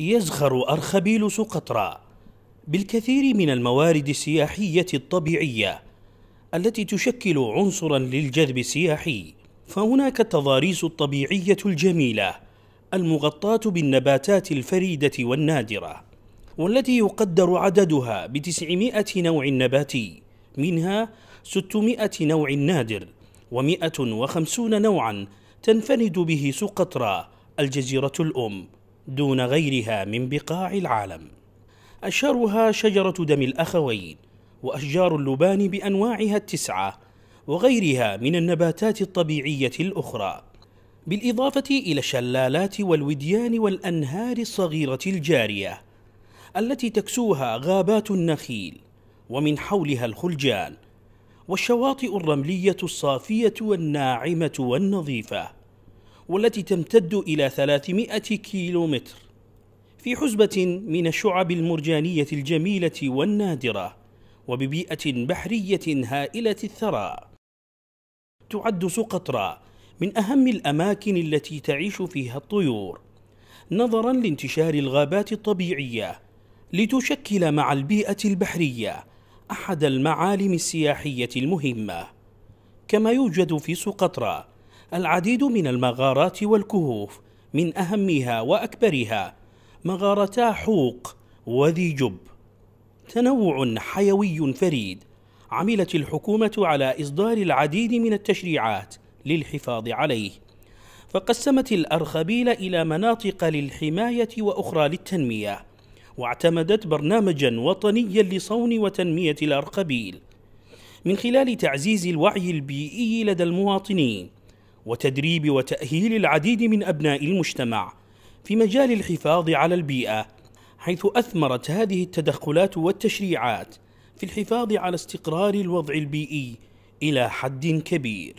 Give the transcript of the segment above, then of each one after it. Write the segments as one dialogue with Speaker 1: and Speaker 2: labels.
Speaker 1: يزخر أرخبيل سقطرى بالكثير من الموارد السياحية الطبيعية التي تشكل عنصرا للجذب السياحي فهناك التضاريس الطبيعية الجميلة المغطاة بالنباتات الفريدة والنادرة والتي يقدر عددها بتسعمائة نوع نباتي منها 600 نوع نادر و150 نوعا تنفرد به سقطرى الجزيرة الأم دون غيرها من بقاع العالم أشهرها شجرة دم الأخوين وأشجار اللبان بأنواعها التسعة وغيرها من النباتات الطبيعية الأخرى بالإضافة إلى الشلالات والوديان والأنهار الصغيرة الجارية التي تكسوها غابات النخيل ومن حولها الخلجان والشواطئ الرملية الصافية والناعمة والنظيفة والتي تمتد إلى 300 كيلومتر في حزبة من الشعب المرجانية الجميلة والنادرة وببيئة بحرية هائلة الثراء تعد سقطرى من أهم الأماكن التي تعيش فيها الطيور نظرا لانتشار الغابات الطبيعية لتشكل مع البيئة البحرية أحد المعالم السياحية المهمة كما يوجد في سقطرى العديد من المغارات والكهوف من أهمها وأكبرها مغارتا حوق وذي جب تنوع حيوي فريد عملت الحكومة على إصدار العديد من التشريعات للحفاظ عليه فقسمت الأرخبيل إلى مناطق للحماية وأخرى للتنمية واعتمدت برنامجا وطنيا لصون وتنمية الأرخبيل من خلال تعزيز الوعي البيئي لدى المواطنين وتدريب وتأهيل العديد من أبناء المجتمع في مجال الحفاظ على البيئة حيث أثمرت هذه التدخلات والتشريعات في الحفاظ على استقرار الوضع البيئي إلى حد كبير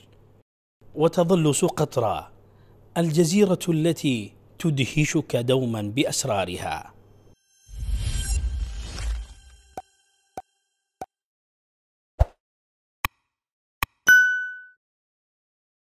Speaker 1: وتظل سقطرى الجزيرة التي تدهشك دوما بأسرارها